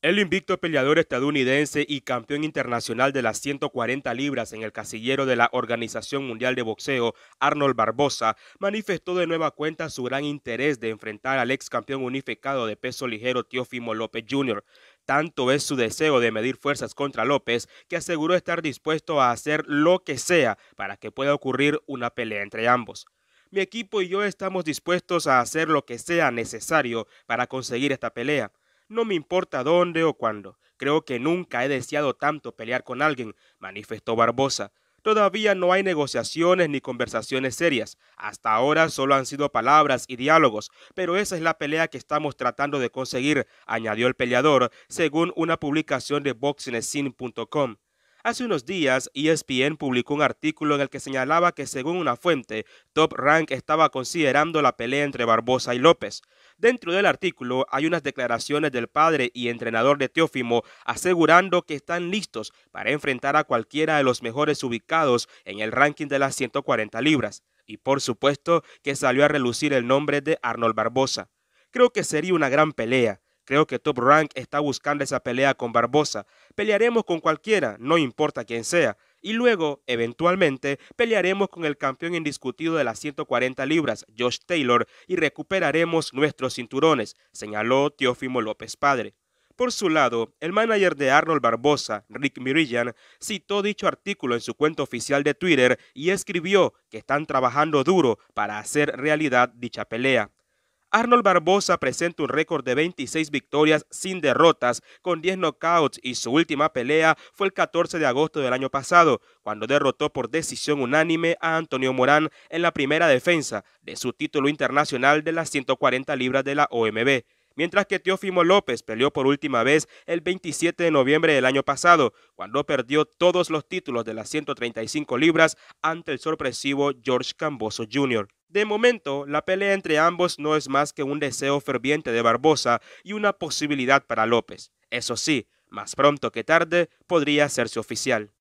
El invicto peleador estadounidense y campeón internacional de las 140 libras en el casillero de la Organización Mundial de Boxeo, Arnold Barbosa, manifestó de nueva cuenta su gran interés de enfrentar al ex campeón unificado de peso ligero Teófimo López Jr. Tanto es su deseo de medir fuerzas contra López que aseguró estar dispuesto a hacer lo que sea para que pueda ocurrir una pelea entre ambos. Mi equipo y yo estamos dispuestos a hacer lo que sea necesario para conseguir esta pelea. No me importa dónde o cuándo. Creo que nunca he deseado tanto pelear con alguien, manifestó Barbosa. Todavía no hay negociaciones ni conversaciones serias. Hasta ahora solo han sido palabras y diálogos, pero esa es la pelea que estamos tratando de conseguir, añadió el peleador, según una publicación de BoxingScene.com. Hace unos días, ESPN publicó un artículo en el que señalaba que según una fuente, Top Rank estaba considerando la pelea entre Barbosa y López. Dentro del artículo hay unas declaraciones del padre y entrenador de Teófimo asegurando que están listos para enfrentar a cualquiera de los mejores ubicados en el ranking de las 140 libras. Y por supuesto que salió a relucir el nombre de Arnold Barbosa. Creo que sería una gran pelea. Creo que Top Rank está buscando esa pelea con Barbosa. Pelearemos con cualquiera, no importa quién sea. Y luego, eventualmente, pelearemos con el campeón indiscutido de las 140 libras, Josh Taylor, y recuperaremos nuestros cinturones, señaló Teófimo López Padre. Por su lado, el manager de Arnold Barbosa, Rick Mirillian, citó dicho artículo en su cuenta oficial de Twitter y escribió que están trabajando duro para hacer realidad dicha pelea. Arnold Barbosa presenta un récord de 26 victorias sin derrotas, con 10 knockouts y su última pelea fue el 14 de agosto del año pasado, cuando derrotó por decisión unánime a Antonio Morán en la primera defensa de su título internacional de las 140 libras de la OMB mientras que Teófimo López peleó por última vez el 27 de noviembre del año pasado, cuando perdió todos los títulos de las 135 libras ante el sorpresivo George Camboso Jr. De momento, la pelea entre ambos no es más que un deseo ferviente de Barbosa y una posibilidad para López. Eso sí, más pronto que tarde podría hacerse oficial.